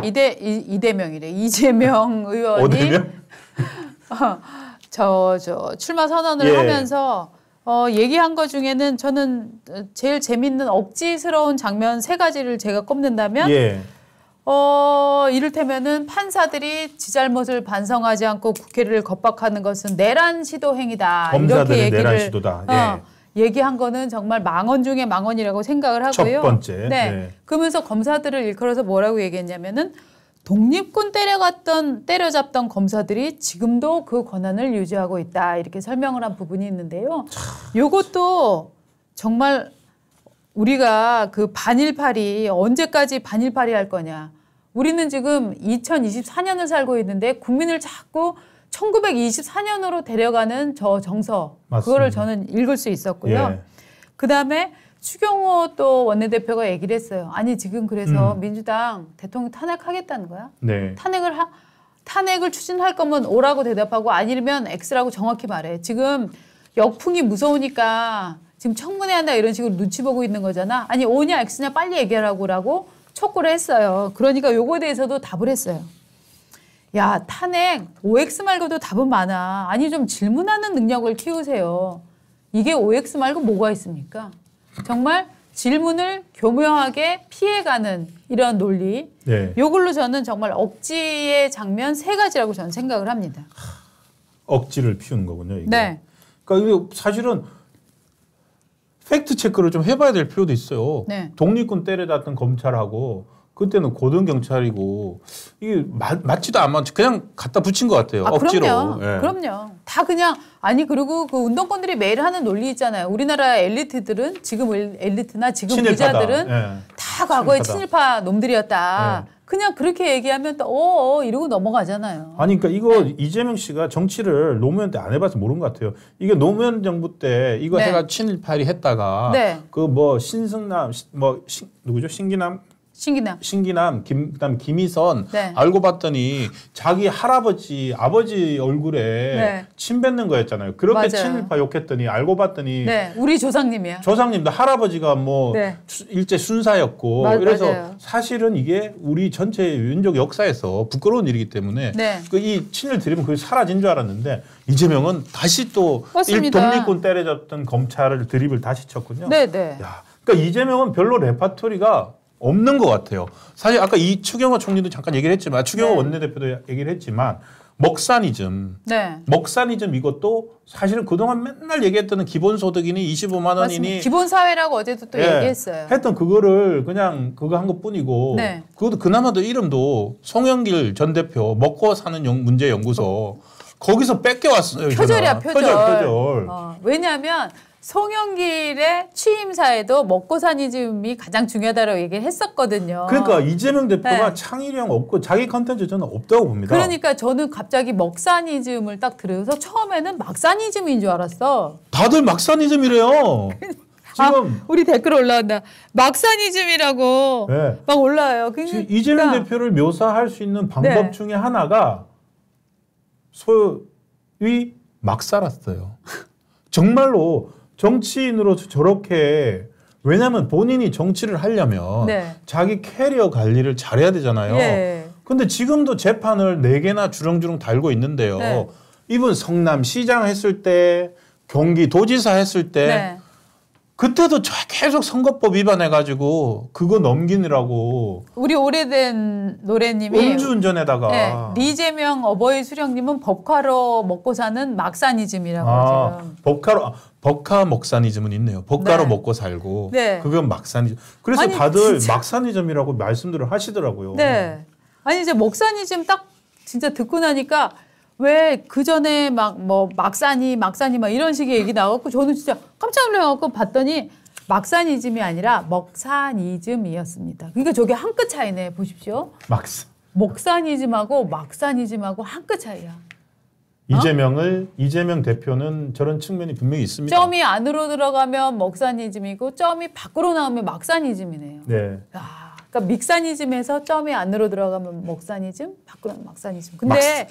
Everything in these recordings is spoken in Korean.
어. 이대 이대명이래 이재명 의원이 오대명? 어, 저저 출마 선언을 예. 하면서 어, 얘기한 것 중에는 저는 제일 재밌는 억지스러운 장면 세 가지를 제가 꼽는다면 예. 어, 이를테면은 판사들이 지 잘못을 반성하지 않고 국회를 겁박하는 것은 내란 시도 행위다. 이렇게 얘기를 내란 시도다. 어, 예. 어, 얘기한 거는 정말 망언 중에 망언이라고 생각을 하고요. 첫 번째. 네. 네. 그러면서 검사들을 일컬어서 뭐라고 얘기했냐면은 독립군 때려갔던 때려잡던 검사들이 지금도 그 권한을 유지하고 있다 이렇게 설명을 한 부분이 있는데요. 요것도 정말 우리가 그 반일파리 언제까지 반일파리 할 거냐. 우리는 지금 2024년을 살고 있는데 국민을 자꾸 1924년으로 데려가는 저 정서 맞습니다. 그거를 저는 읽을 수 있었고요. 예. 그다음에 추경호 또 원내대표가 얘기를 했어요. 아니 지금 그래서 음. 민주당 대통령 탄핵하겠다는 거야. 네. 탄핵을 하, 탄핵을 추진할 거면 오라고 대답하고 아니면 X라고 정확히 말해. 지금 역풍이 무서우니까 지금 청문회 한다 이런 식으로 눈치 보고 있는 거잖아. 아니 오냐 X냐 빨리 얘기하라고라고 촉구를 했어요. 그러니까 요거에 대해서도 답을 했어요. 야, 탄핵, OX 말고도 답은 많아. 아니, 좀 질문하는 능력을 키우세요. 이게 OX 말고 뭐가 있습니까? 정말 질문을 교묘하게 피해가는 이런 논리. 네. 요걸로 저는 정말 억지의 장면 세 가지라고 저는 생각을 합니다. 억지를 피운 거군요. 이게. 네. 그러니까 이게 사실은 팩트 체크를 좀 해봐야 될 필요도 있어요. 네. 독립군 때려잡던 검찰하고 그때는 고등 경찰이고 이게 마, 맞지도 않만 그냥 갖다 붙인 것 같아요. 아, 억지로. 그럼요. 예. 그럼요. 다 그냥 아니 그리고 그 운동권들이 매일 하는 논리 있잖아요. 우리나라 엘리트들은 지금 엘리트나 지금 친일파다. 부자들은 예. 다 과거의 친일파, 친일파 놈들이었다. 예. 그냥 그렇게 얘기하면 또 어어 어, 이러고 넘어가잖아요. 아니 그러니까 이거 네. 이재명 씨가 정치를 노무현 때 안 해봐서 모르는 것 같아요. 이게 노무현 정부 때 이거 네. 해가 친일파리 했다가 네. 그뭐 신승남 뭐 신, 누구죠 신기남 신기남. 신기남, 김, 그다음 김희선 네. 알고 봤더니 자기 할아버지 아버지 얼굴에 네. 침 뱉는 거였잖아요. 그렇게 맞아요. 친일파 욕했더니 알고 봤더니 네. 우리 조상님이야. 조상님도 할아버지가 뭐 네. 일제 순사였고 맞, 그래서 맞아요. 사실은 이게 우리 전체 민족 역사에서 부끄러운 일이기 때문에 네. 그이 친일 들립면 그게 사라진 줄 알았는데 이재명은 다시 또 독립군 때려졌던 검찰을 드립을 다시 쳤군요. 네, 네. 야, 그러니까 이재명은 별로 레파토리가 없는 것 같아요. 사실 아까 이 추경호 총리도 잠깐 얘기를 했지만 아, 추경호 네. 원내대표도 얘기를 했지만 먹산이즘. 네. 먹산이즘 이것도 사실은 그동안 맨날 얘기했던 기본소득이니 25만 원이니 기본사회라고 어제도 또 예, 얘기했어요. 했던 그거를 그냥 그거 한 것뿐이고 네. 그것도 그나마도 이름도 송영길 전 대표 먹고 사는 영, 문제 연구소 거기서 뺏겨왔어요. 표절이야 표절. 표절, 표절. 어, 왜냐하면 송영길의 취임사에도 먹고 사니즘이 가장 중요하다고 얘기를 했었거든요. 그러니까 이재명 대표가 네. 창의력 없고 자기 컨텐츠 저는 없다고 봅니다. 그러니까 저는 갑자기 먹사니즘을 딱 들으면서 처음에는 막사니즘인 줄 알았어. 다들 막사니즘이래요. 아, 지금 아, 우리 댓글 올라온다. 막사니즘이라고 네. 막 올라와요. 그러니까. 이재명 대표를 묘사할 수 있는 방법 네. 중에 하나가 소위 막 살았어요. 정말로 정치인으로 저렇게 왜냐하면 본인이 정치를 하려면 네. 자기 캐리어 관리를 잘해야 되잖아요. 예. 근데 지금도 재판을 네 개나 주렁주렁 달고 있는데요. 네. 이분 성남시장 했을 때 경기도지사 했을 때 네. 그때도 저 계속 선거법 위반해가지고 그거 넘기느라고 우리 오래된 노래님이 음주운전에다가 네, 리재명 어버이 수령님은 법카로 먹고 사는 막사니즘이라고 아, 지금 법카로 아, 법카 먹사니즘은 있네요. 법카로 네. 먹고 살고 네. 그건 막사니즘. 그래서 아니, 다들 진짜. 막사니즘이라고 말씀들을 하시더라고요. 네. 아니 이제 먹사니즘 딱 진짜 듣고 나니까 왜그 전에 막 뭐 막사니 막사니 막 이런 식의 얘기 나왔고 저는 진짜 깜짝 놀래갖고 봤더니 막사니즘이 아니라 먹사니즘이었습니다. 그러니까 저게 한 끗 차이네 보십시오. 막스. 먹사니즘하고 막사니즘하고 한 끗 차이야. 어? 이재명을 어? 이재명 대표는 저런 측면이 분명히 있습니다. 점이 안으로 들어가면 먹사니즘이고 점이 밖으로 나오면 막사니즘이네요. 네. 야, 그러니까 믹사니즘에서 점이 안으로 들어가면 먹사니즘, 밖으로 막사니즘. 근데 막스.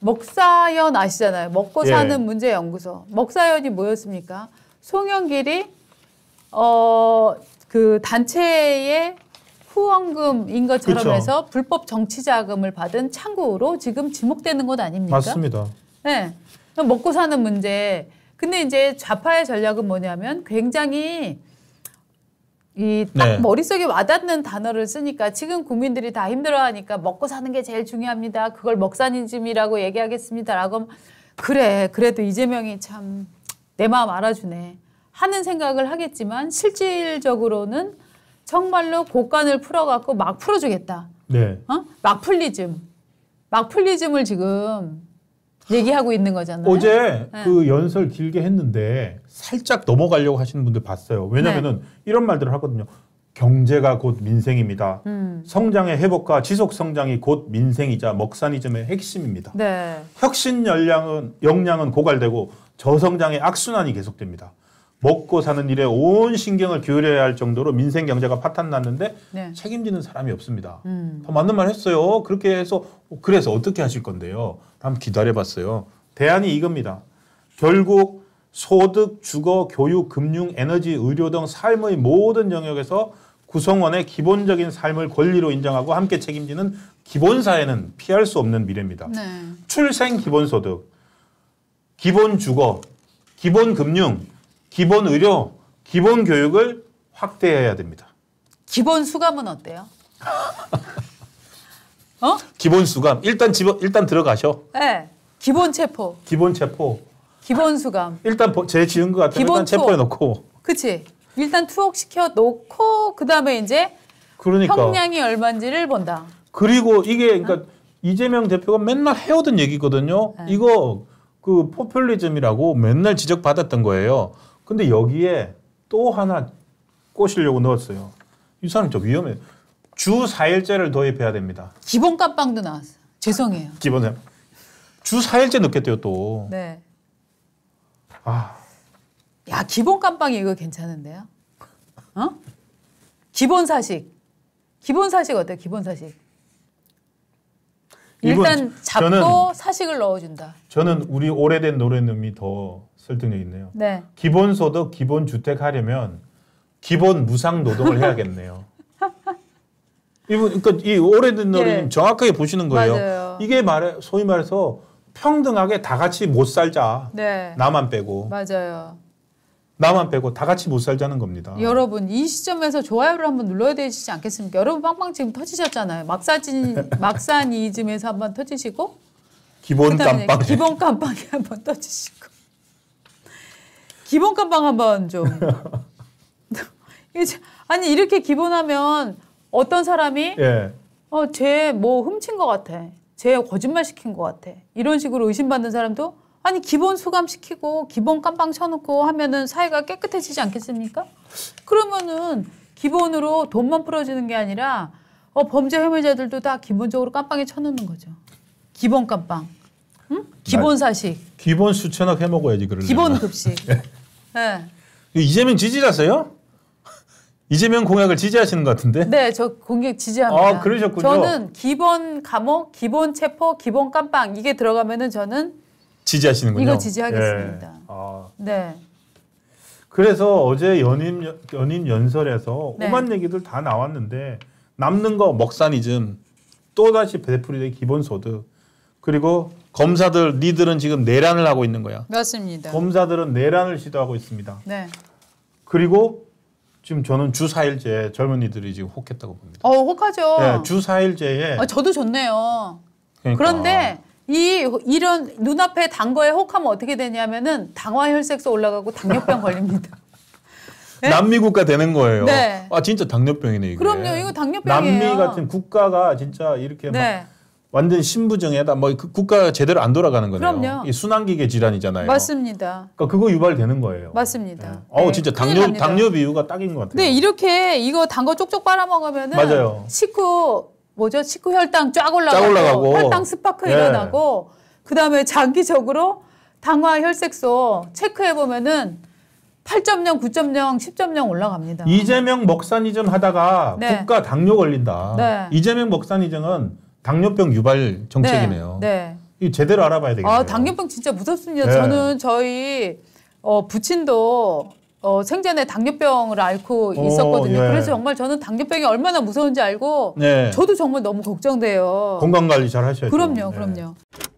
먹사연 아시잖아요. 먹고 예. 사는 예. 문제 연구소. 먹사연이 뭐였습니까? 송영길이 어 그 단체의 후원금인 것처럼 그쵸. 그렇죠. 해서 불법 정치 자금을 받은 창구로 지금 지목되는 것 아닙니까? 맞습니다. 네. 먹고 사는 문제. 근데 이제 좌파의 전략은 뭐냐면 굉장히 이딱 네. 머릿속에 와닿는 단어를 쓰니까 지금 국민들이 다 힘들어하니까 먹고 사는 게 제일 중요합니다. 그걸 먹산인심이라고 얘기하겠습니다라고 그래 그래도 이재명이 참 내 마음 알아주네 하는 생각을 하겠지만 실질적으로는 정말로 곡간을 풀어갖고 막 풀어주겠다. 네. 어? 막풀리즘, 막풀리즘을 지금 얘기하고 있는 거잖아요. 어제 네. 그 연설 길게 했는데 살짝 넘어가려고 하시는 분들 봤어요. 왜냐면은 네. 이런 말들을 하거든요. 경제가 곧 민생입니다. 음. 성장의 회복과 지속 성장이 곧 민생이자 먹사니즘의 핵심입니다. 네. 혁신 역량은, 역량은 고갈되고 저성장의 악순환이 계속됩니다. 먹고 사는 일에 온 신경을 기울여야 할 정도로 민생 경제가 파탄났는데 네. 책임지는 사람이 없습니다. 음. 다 맞는 말 했어요. 그렇게 해서 그래서 어떻게 하실 건데요? 한번 기다려봤어요. 대안이 이겁니다. 결국 소득, 주거, 교육, 금융, 에너지, 의료 등 삶의 모든 영역에서 구성원의 기본적인 삶을 권리로 인정하고 함께 책임지는 기본사회는 피할 수 없는 미래입니다. 네. 출생 기본소득, 기본주거, 기본금융, 기본 의료, 기본 교육을 확대해야 됩니다. 기본 수감은 어때요? 어? 기본 수감. 일단 집어, 일단 들어가셔. 네. 기본 체포. 기본 체포. 기본 수감. 일단 제 지은 것 같으면 일단 체포해 놓고. 그치. 일단 투옥 시켜 놓고 그다음에 이제 그러니까. 형량이 얼마인지를 본다. 그리고 이게 어? 그러니까 어? 이재명 대표가 맨날 해오던 얘기거든요. 네. 이거 그 포퓰리즘이라고 맨날 지적받았던 거예요. 근데 여기에 또 하나 꼬시려고 넣었어요. 이 사람 좀 위험해. 주 4일제를 도입해야 됩니다. 기본 깜빵도 나왔어요. 죄송해요. 기본주 4일제 넣겠대요 또. 네. 아. 야 기본 깜빵이 이거 괜찮은데요? 어? 기본 사식. 기본 사식 어때요? 기본 사식. 일단 잡고 저는, 사식을 넣어준다. 저는 우리 오래된 노래놈이 더 설득력 있네요. 네. 기본소득, 기본주택 하려면 기본 무상 노동을 해야겠네요. 이분 그러니까 이 오래된 예. 노래님 예. 정확하게 보시는 거예요. 맞아요. 이게 말해 소위 말해서 평등하게 다 같이 못 살자. 네. 나만 빼고. 맞아요. 나만 빼고 다 같이 못 살자는 겁니다. 여러분 이 시점에서 좋아요를 한번 눌러야 되지 않겠습니까? 여러분 빵빵 지금 터지셨잖아요. 막사진 막산이즘에서 한번 터지시고 기본 깜빵 기본 깜빵에 한번 터지시고 기본 깜빵 한번 좀 아니 이렇게 기본하면 어떤 사람이 예. 어쟤 뭐 훔친 것 같아, 쟤 거짓말 시킨 것 같아 이런 식으로 의심받는 사람도 아니 기본 수감시키고 기본 깜빵 쳐놓고 하면은 사회가 깨끗해지지 않겠습니까? 그러면은 기본으로 돈만 풀어주는 게 아니라 어, 범죄 혐의자들도 다 기본적으로 깜빵에 쳐놓는 거죠. 기본 깜빵. 응? 기본 아, 사식. 나, 기본 수천억 해먹어야지 그러 기본 급식. 예. 네. 이재명 지지자세요? 이재명 공약을 지지하시는 것 같은데? 네, 저 공약 지지합니다. 아, 그러셨군요. 저는 기본 감옥, 기본 체포, 기본 깜빵 이게 들어가면은 저는 지지하시는군요. 이거 지지하겠습니다. 예. 아. 네. 그래서 어제 연임 연임 연설에서 네. 오만 얘기들 다 나왔는데 남는 거 먹산이즘 또 다시 베풀이의 기본소득 그리고 검사들 니들은 지금 내란을 하고 있는 거야. 맞습니다. 검사들은 내란을 시도하고 있습니다. 네. 그리고 지금 저는 주 4일제 젊은이들이 지금 혹했다고 봅니다. 어, 혹하죠. 네, 주 4일제에 아, 저도 좋네요. 그러니까. 그런데 이 이런 눈앞에 단 거에 혹하면 어떻게 되냐면은 당화혈색소 올라가고 당뇨병 걸립니다. 네? 남미 국가 되는 거예요. 네. 아 진짜 당뇨병이네 이게. 그럼요, 이거 당뇨병이에요. 남미 같은 국가가 진짜 이렇게 네. 완전 신부정에다 뭐그 국가 제대로 안 돌아가는 거네요. 그럼요. 순환기계 질환이잖아요. 맞습니다. 그러니까 그거 유발되는 거예요. 맞습니다. 네. 어 진짜 당뇨 당뇨 비유가 딱인 것 같아요. 네 이렇게 이거 단거 쪽쪽 빨아먹으면은 맞아요. 식후 뭐죠? 식구 혈당 쫙 올라가고, 올라가고. 혈당 스파크 예. 일어나고 그다음에 장기적으로 당화 혈색소 체크해 보면은 8.0, 9.0, 10.0 올라갑니다. 이재명 먹사니즘 하다가 네. 국가 당뇨 걸린다. 네. 이재명 먹사니즘은 당뇨병 유발 정책이네요. 네. 네. 이 제대로 알아봐야 되겠네요. 아, 당뇨병 진짜 무섭습니다. 저는 네. 저희 어, 부친도 어, 생전에 당뇨병을 앓고 있었거든요. 오, 예. 그래서 정말 저는 당뇨병이 얼마나 무서운지 알고 네. 저도 정말 너무 걱정돼요. 건강 관리 잘 하셔야죠. 그럼요, 네. 그럼요. 네.